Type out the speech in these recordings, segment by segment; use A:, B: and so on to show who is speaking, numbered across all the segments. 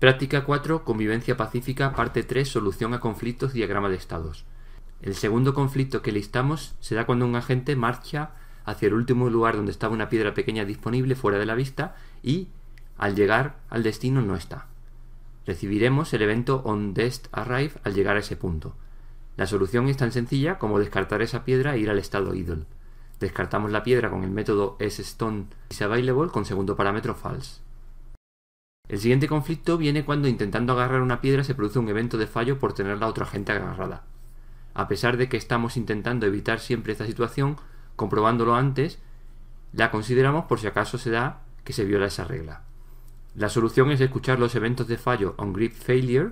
A: Práctica 4. Convivencia pacífica. Parte 3. Solución a conflictos. Diagrama de estados. El segundo conflicto que listamos será cuando un agente marcha hacia el último lugar donde estaba una piedra pequeña disponible fuera de la vista y, al llegar al destino, no está. Recibiremos el evento On Arrive al llegar a ese punto. La solución es tan sencilla como descartar esa piedra e ir al estado idle. Descartamos la piedra con el método sStone con segundo parámetro false. El siguiente conflicto viene cuando intentando agarrar una piedra se produce un evento de fallo por tener la otra gente agarrada. A pesar de que estamos intentando evitar siempre esta situación, comprobándolo antes, la consideramos por si acaso se da que se viola esa regla. La solución es escuchar los eventos de fallo on grip failure,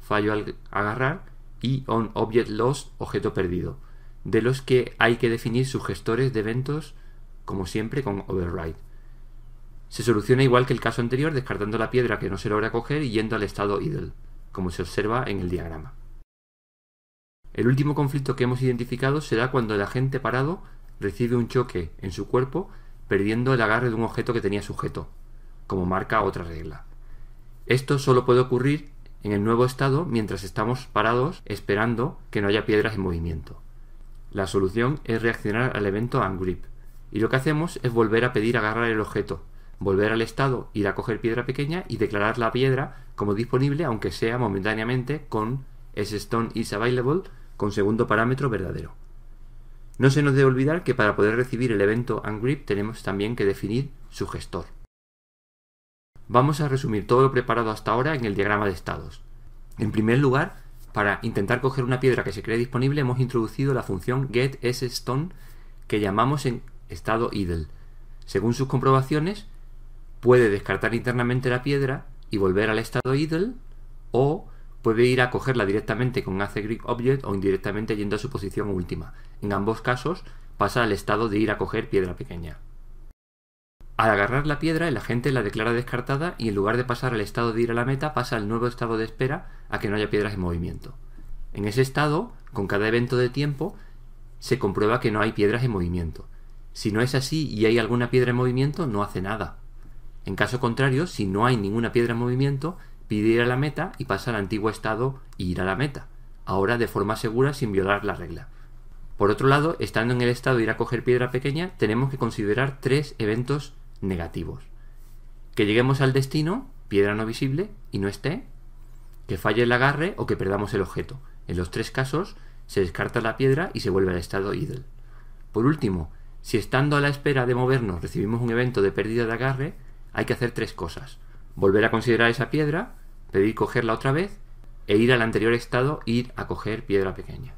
A: fallo al agarrar, y on object lost, objeto perdido, de los que hay que definir sus gestores de eventos, como siempre con override. Se soluciona igual que el caso anterior descartando la piedra que no se logra coger y yendo al estado idle, como se observa en el diagrama. El último conflicto que hemos identificado será cuando el agente parado recibe un choque en su cuerpo perdiendo el agarre de un objeto que tenía sujeto, como marca otra regla. Esto solo puede ocurrir en el nuevo estado mientras estamos parados esperando que no haya piedras en movimiento. La solución es reaccionar al evento ungrip, y lo que hacemos es volver a pedir agarrar el objeto, volver al estado, ir a coger piedra pequeña y declarar la piedra como disponible, aunque sea momentáneamente con stone is available con segundo parámetro verdadero. No se nos debe olvidar que para poder recibir el evento ungrip tenemos también que definir su gestor. Vamos a resumir todo lo preparado hasta ahora en el diagrama de estados. En primer lugar, para intentar coger una piedra que se cree disponible hemos introducido la función getSStone que llamamos en estado idle. Según sus comprobaciones, puede descartar internamente la piedra y volver al estado idle o puede ir a cogerla directamente con hace grip object o indirectamente yendo a su posición última. En ambos casos pasa al estado de ir a coger piedra pequeña. Al agarrar la piedra, el agente la declara descartada y en lugar de pasar al estado de ir a la meta, pasa al nuevo estado de espera a que no haya piedras en movimiento. En ese estado, con cada evento de tiempo, se comprueba que no hay piedras en movimiento. Si no es así y hay alguna piedra en movimiento, no hace nada. En caso contrario, si no hay ninguna piedra en movimiento, pide ir a la meta y pasa al antiguo estado y ir a la meta, ahora de forma segura sin violar la regla. Por otro lado, estando en el estado ir a coger piedra pequeña, tenemos que considerar tres eventos negativos. Que lleguemos al destino, piedra no visible, y no esté, que falle el agarre o que perdamos el objeto. En los tres casos, se descarta la piedra y se vuelve al estado idle. Por último, si estando a la espera de movernos recibimos un evento de pérdida de agarre, hay que hacer tres cosas. Volver a considerar esa piedra, pedir cogerla otra vez e ir al anterior estado, ir a coger piedra pequeña.